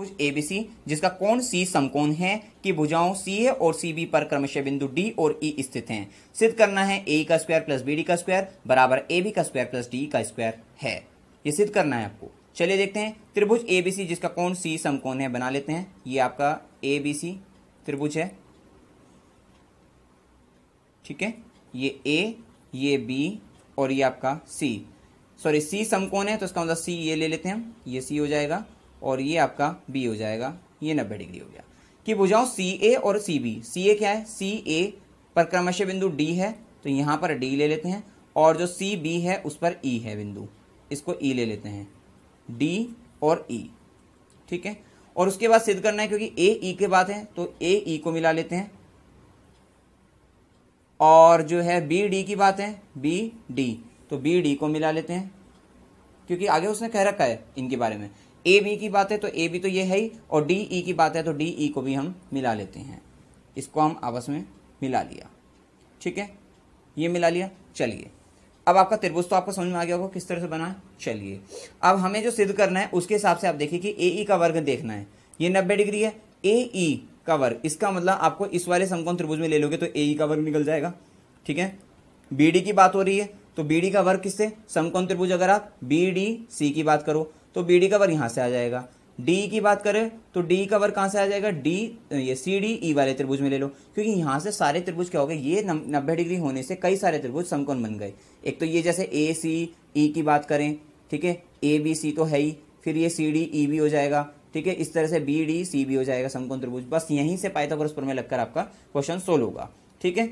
B ABC जिसका कोण सी समकोण है कि भुजाओं सी ए और सी बी पर क्रमशः बिंदु डी और ई e स्थित हैं सिद्ध करना है ए का स्क्वायर प्लस बी डी का स्क्वायर बराबर ए बी का स्क्वायर प्लस डी का स्क्वायर है ये सिद्ध करना है आपको चलिए देखते हैं त्रिभुज एबीसी जिसका कोण सी समकोण है बना लेते हैं ये आपका ए बी सी त्रिभुज है ठीक है ये ए ये बी और ये आपका सी सॉरी सी समकोण है तो इसका मतलब सी ये ले लेते हैं ये सी हो जाएगा और ये आपका बी हो जाएगा ये नब्बे डिग्री हो गया कि बुझाओ सी ए और सी बी सी ए क्या है सी ए पर क्रमश बिंदु डी है तो यहाँ पर डी ले लेते हैं और जो सी बी है उस पर ई e है बिंदु इसको ई e ले लेते हैं डी और ई e, ठीक है और उसके बाद सिद्ध करना है क्योंकि ए ई e के बाद है तो ए ई e को मिला लेते हैं और जो है बी डी की बात है बी डी तो बी डी को मिला लेते हैं क्योंकि आगे उसने कह रखा है इनके बारे में ए बी की बात है तो ए बी तो ये है ही और डी ई e की बात है तो डी ई e को भी हम मिला लेते हैं इसको हम आपस में मिला लिया ठीक है ये मिला लिया चलिए अब आपका त्रिभुज तो आपको समझ में आ गया होगा किस तरह से बना चलिए अब हमें जो सिद्ध करना है उसके हिसाब से आप देखिए कि ए ई e का वर्ग देखना है ये नब्बे डिग्री है ए ई e का वर्ग इसका मतलब आपको इस वाले समकोण त्रिभुज में ले लोगे तो ए ई e का वर्ग निकल जाएगा ठीक है बी डी की बात हो रही है तो बी डी का वर्ग किससे समकोण त्रिभुज अगर आप बी डी सी की बात करो तो बी डी कवर यहां यहाँ से आ जाएगा डी की बात करें तो डी कवर कहां कहाँ से आ जाएगा डी ये सी डी ई वाले त्रिभुज में ले लो क्योंकि यहाँ से सारे त्रिभुज क्या हो गए ये नब्बे डिग्री होने से कई सारे त्रिभुज समकोण बन गए एक तो ये जैसे ए सी ई की बात करें ठीक है ए बी सी तो है ही फिर ये सी डी ई भी हो जाएगा ठीक है इस तरह से बी डी सी भी हो जाएगा समकोण त्रिभुज बस यहीं से पाइथागोरस में लगकर आपका क्वेश्चन सोल्व होगा ठीक है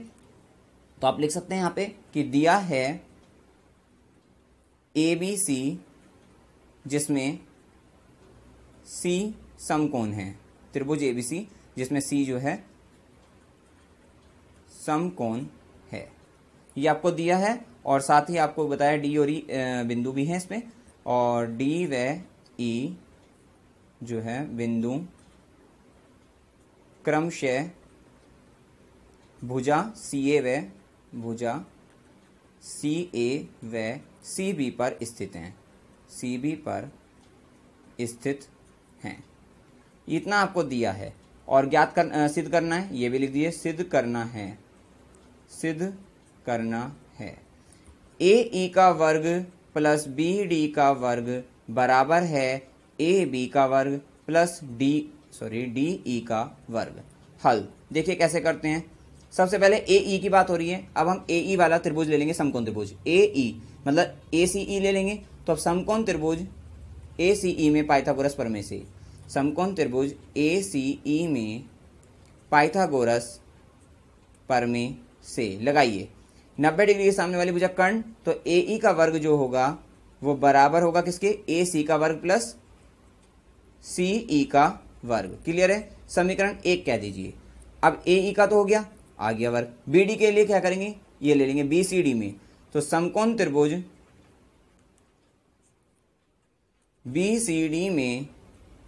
तो आप लिख सकते हैं यहाँ पे कि दिया है ए बी सी जिसमें सी समकोण है त्रिभुज एबीसी जिसमें सी जो है समकोण है ये आपको दिया है और साथ ही आपको बताया डी और ई e, बिंदु भी है इसमें और डी व ई e जो है बिंदु क्रमशः भुजा सी ए व भुजा सी ए व सी बी पर स्थित हैं सीबी पर स्थित हैं इतना आपको दिया है और ज्ञात कर सिद्ध करना है ये भी लिख दिए सिद्ध करना है सिद्ध करना है ए ई का वर्ग प्लस बी डी का वर्ग बराबर है ए बी का वर्ग plus D sorry D E का वर्ग हल देखिए कैसे करते हैं सबसे पहले ए ई की बात हो रही है अब हम ए ई वाला त्रिभुज ले लेंगे समकोण त्रिभुज ए ई मतलब ए सी ई ले लेंगे तो अब समकोण त्रिभुज ए सी ई में पाइथागोरस परमे से समकोण त्रिभुज ए सी ई में पाइथागोरस परमे से लगाइए नब्बे डिग्री के सामने वाली भुजा कर्ण तो ए ई e का वर्ग जो होगा वो बराबर होगा किसके ए सी का वर्ग प्लस सी ई e का वर्ग क्लियर है समीकरण एक कह दीजिए अब ए ई e का तो हो गया आ गया वर्ग बी डी के लिए क्या करेंगे ये ले लेंगे बी सी डी में तो समकोण त्रिभुज बी सी डी में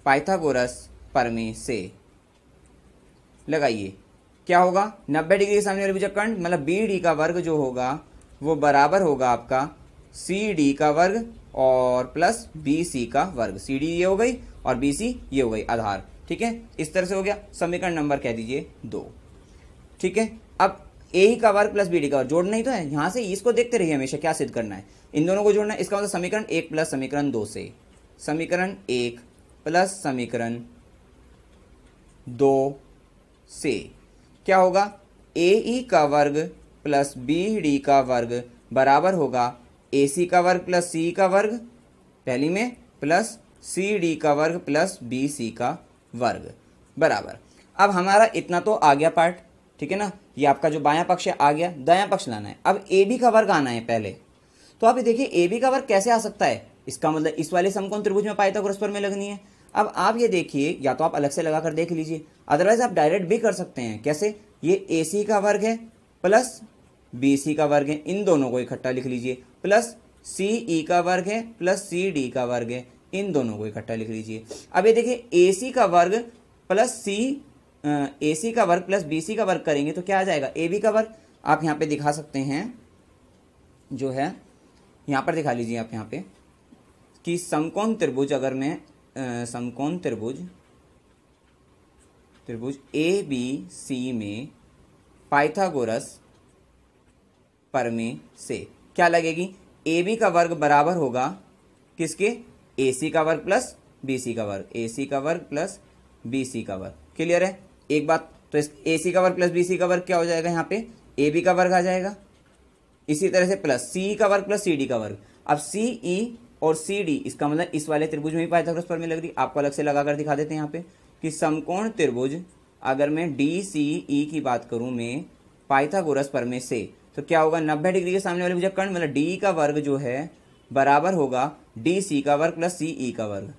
पाइथागोरस परमे से लगाइए क्या होगा 90 डिग्री के सामने वाले मतलब बी डी का वर्ग जो होगा वो बराबर होगा आपका सी डी का वर्ग और प्लस बी सी का वर्ग सी डी ये हो गई और बी सी ये हो गई आधार ठीक है इस तरह से हो गया समीकरण नंबर कह दीजिए दो ठीक है अब ए का वर्ग प्लस बी डी का वर्ग जोड़ना ही तो है यहां से e इसको देखते रहिए हमेशा क्या सिद्ध करना है इन दोनों को जोड़ना है इसका मतलब समीकरण एक प्लस समीकरण दो से समीकरण एक प्लस समीकरण दो से क्या होगा ए ई e का वर्ग प्लस बी डी का वर्ग बराबर होगा ए सी का वर्ग प्लस सी का वर्ग पहली में प्लस सी डी का वर्ग प्लस बी सी का वर्ग बराबर अब हमारा इतना तो आ गया पार्ट ठीक है ना ये आपका जो बायां पक्ष है आ गया दायां पक्ष लाना है अब ए बी का वर्ग आना है पहले तो आप ये देखिए ए बी का वर्ग कैसे आ सकता है इसका मतलब इस वाले समकोण त्रिभुज में पाइथागोरस में लगनी है अब आप ये देखिए या तो आप अलग से लगा कर देख लीजिए अदरवाइज आप डायरेक्ट भी कर सकते हैं कैसे ये ए सी का वर्ग है प्लस बी सी का वर्ग है इन दोनों को इकट्ठा लिख लीजिए प्लस सी ई का वर्ग है प्लस सी डी का वर्ग है इन दोनों को इकट्ठा लिख लीजिए अब ये देखिए ए सी का वर्ग प्लस सी ए सी का वर्ग प्लस बी सी का वर्ग करेंगे तो क्या आ जाएगा ए बी का वर्ग आप यहाँ पे दिखा सकते हैं जो है यहाँ पर दिखा लीजिए आप यहाँ पे कि समकोण त्रिभुज अगर मैं समकोण त्रिभुज त्रिभुज ए बी सी में पाइथागोरस परमे से क्या लगेगी ए बी का वर्ग बराबर होगा किसके ए सी का वर्ग प्लस बी सी का वर्ग ए सी का वर्ग प्लस बी सी का वर्ग क्लियर है एक बात तो इस ए सी का वर्ग प्लस बी सी का वर्ग क्या हो जाएगा यहाँ पे ए बी का वर्ग आ जाएगा इसी तरह से प्लस सी का वर्ग प्लस सी डी का वर्ग अब सी ई e, और सी डी इसका मतलब इस वाले त्रिभुज में भी पाइथागोरस प्रमेय लग रही है आपको अलग से लगाकर दिखा देते हैं यहाँ पे कि समकोण त्रिभुज अगर मैं डी सी ई की बात करूँ मैं पाइथागोरस प्रमेय से तो क्या होगा नब्बे डिग्री के सामने वाले भुजक कर्ण मतलब डी का वर्ग जो है बराबर होगा डी सी का वर्ग प्लस सी ई का वर्ग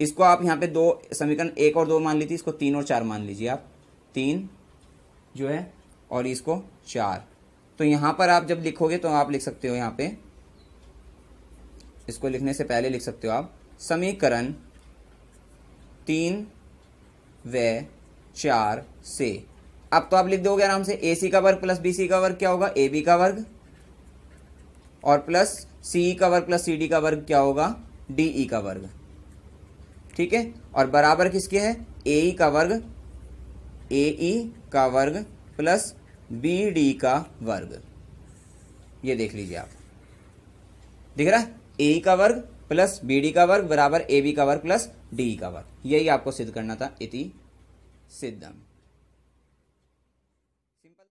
इसको आप यहाँ पे दो समीकरण एक और दो मान लीजिए इसको तीन और चार मान लीजिए आप तीन जो है और इसको चार तो यहाँ पर आप जब लिखोगे तो आप लिख सकते हो यहाँ पे इसको लिखने से पहले लिख सकते हो आप समीकरण तीन व चार से अब तो आप लिख दोगे आराम से ए सी का वर्ग प्लस बी सी का वर्ग क्या होगा ए बी का वर्ग और प्लस सी e का वर्ग प्लस सी डी का वर्ग क्या होगा डी ई e का वर्ग ठीक है और बराबर किसके है ए ई e का वर्ग ए ई का वर्ग प्लस बी डी का वर्ग ये देख लीजिए आप दिख रहा है ए का वर्ग प्लस बी डी का वर्ग बराबर ए बी का वर्ग प्लस डी e का वर्ग यही आपको सिद्ध करना था इति सिद्धम